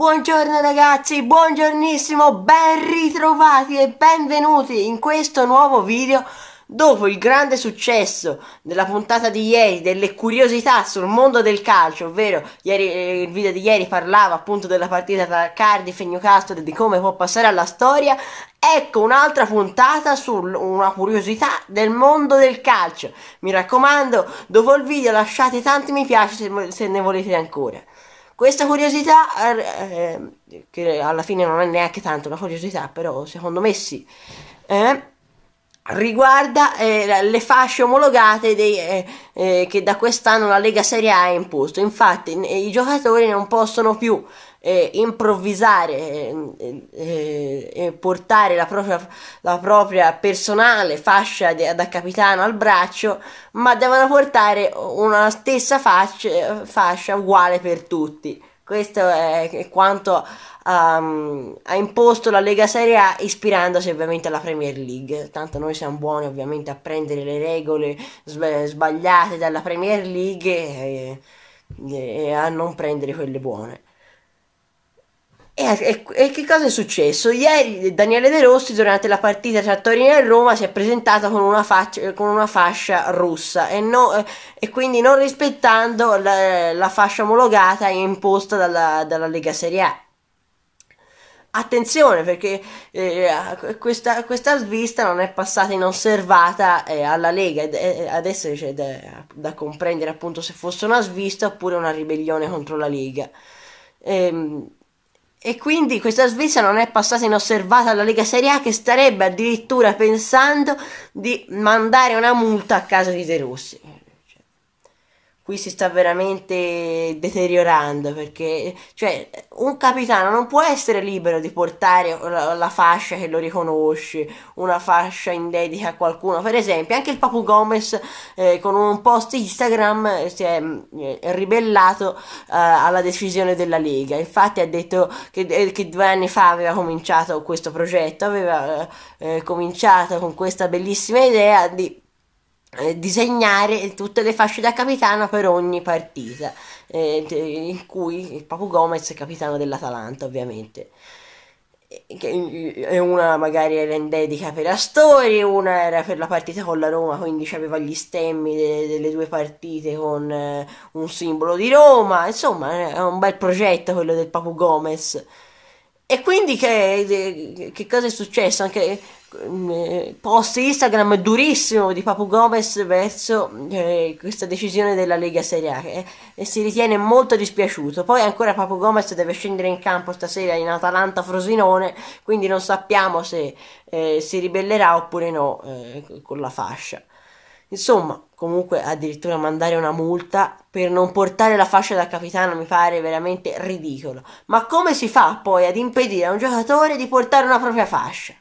Buongiorno ragazzi, buongiornissimo, ben ritrovati e benvenuti in questo nuovo video dopo il grande successo della puntata di ieri delle curiosità sul mondo del calcio, ovvero ieri, eh, il video di ieri parlava appunto della partita tra Cardiff e Newcastle e di come può passare alla storia, Ecco un'altra puntata su una curiosità del mondo del calcio. Mi raccomando, dopo il video lasciate tanti mi piace se, se ne volete ancora. Questa curiosità, eh, eh, che alla fine non è neanche tanto una curiosità, però secondo me sì, eh, riguarda eh, le fasce omologate dei, eh, eh, che da quest'anno la Lega Serie A ha imposto. Infatti i giocatori non possono più eh, improvvisare e eh, eh, portare la propria, la propria, personale fascia de, da capitano al braccio, ma devono portare una stessa faccia, fascia uguale per tutti. Questo è quanto um, ha imposto la Lega Serie A ispirandosi ovviamente alla Premier League. Tanto noi siamo buoni ovviamente a prendere le regole sbagliate dalla Premier League e, e a non prendere quelle buone. E, e, e, che cosa è successo? Ieri Daniele De Rossi durante la partita tra Torino e Roma si è presentato con una, faccia, con una fascia russa e, no, eh, e, quindi non rispettando la, la fascia omologata imposta dalla, dalla, Lega Serie A. Attenzione perché eh, questa, questa, svista non è passata inosservata eh, alla Lega e eh, adesso c'è da, da comprendere appunto se fosse una svista oppure una ribellione contro la Lega. Ehm, e quindi questa Svizzera non è passata inosservata alla Lega Serie A che starebbe addirittura pensando di mandare una multa a casa di De Rossi qui si sta veramente deteriorando perché cioè, un capitano non può essere libero di portare la, la fascia che lo riconosce, una fascia in dedica a qualcuno. Per esempio, anche il Papu Gomez eh, con un post Instagram eh, si è, è eh, ribellato eh, alla decisione della Lega. Infatti ha detto che, eh, che, due anni fa aveva cominciato questo progetto, aveva eh, cominciato con questa bellissima idea di eh, disegnare tutte le fasce da capitano per ogni partita, eh, in cui Papu Gomez è capitano dell'Atalanta ovviamente. E una magari era in dedica per Astori, una era per la partita con la Roma, quindi aveva gli stemmi delle, delle due partite con eh, un simbolo di Roma, insomma è un bel progetto quello del Papu Gomez. E quindi che, eh, che cosa è successo? Anche mm, eh, post Instagram durissimo di Papu Gomez verso eh, questa decisione della Lega Serie A eh, e si ritiene molto dispiaciuto. Poi ancora Papu Gomez deve scendere in campo stasera in Atalanta Frosinone, quindi non sappiamo se eh, si ribellerà oppure no eh, con la fascia. Insomma, comunque addirittura mandare una multa per non portare la fascia da capitano mi pare veramente ridicolo. Ma come si fa poi ad impedire a un giocatore di portare una propria fascia?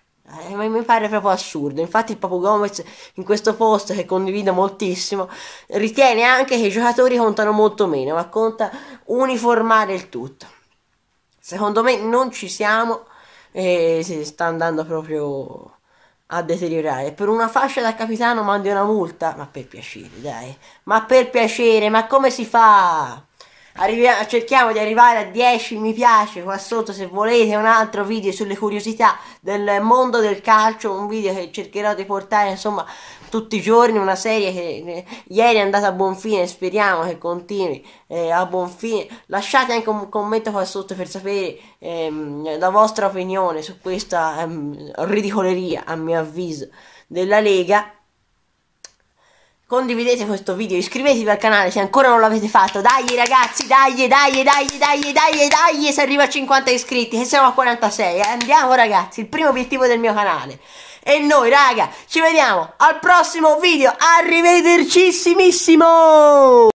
Eh, mi pare proprio assurdo. Infatti, il Papu Gomez in questo post che condivido moltissimo ritiene anche che i giocatori contano molto meno, ma conta uniformare il tutto. Secondo me non ci siamo e eh, si sta andando proprio a deteriorare. Per una fascia da capitano mandi una multa? Ma per piacere, dai. Ma per piacere, ma come si fa? Arriviamo, cerchiamo di arrivare a 10 mi piace qua sotto se volete un altro video sulle curiosità del mondo del calcio, un video che cercherò di portare insomma tutti i giorni, una serie che eh, ieri è andata a buon fine, speriamo che continui eh, a buon fine. Lasciate anche un commento qua sotto per sapere ehm, la vostra opinione su questa ehm, ridicoleria a mio avviso della Lega condividete questo video, iscrivetevi al canale se ancora non l'avete fatto, dai ragazzi, dai, dai, dai, dai, dai, dai, se arriva a 50 iscritti, che siamo a 46, eh, andiamo ragazzi, il primo obiettivo del mio canale. E noi raga, ci vediamo al prossimo video, arrivedercissimissimo!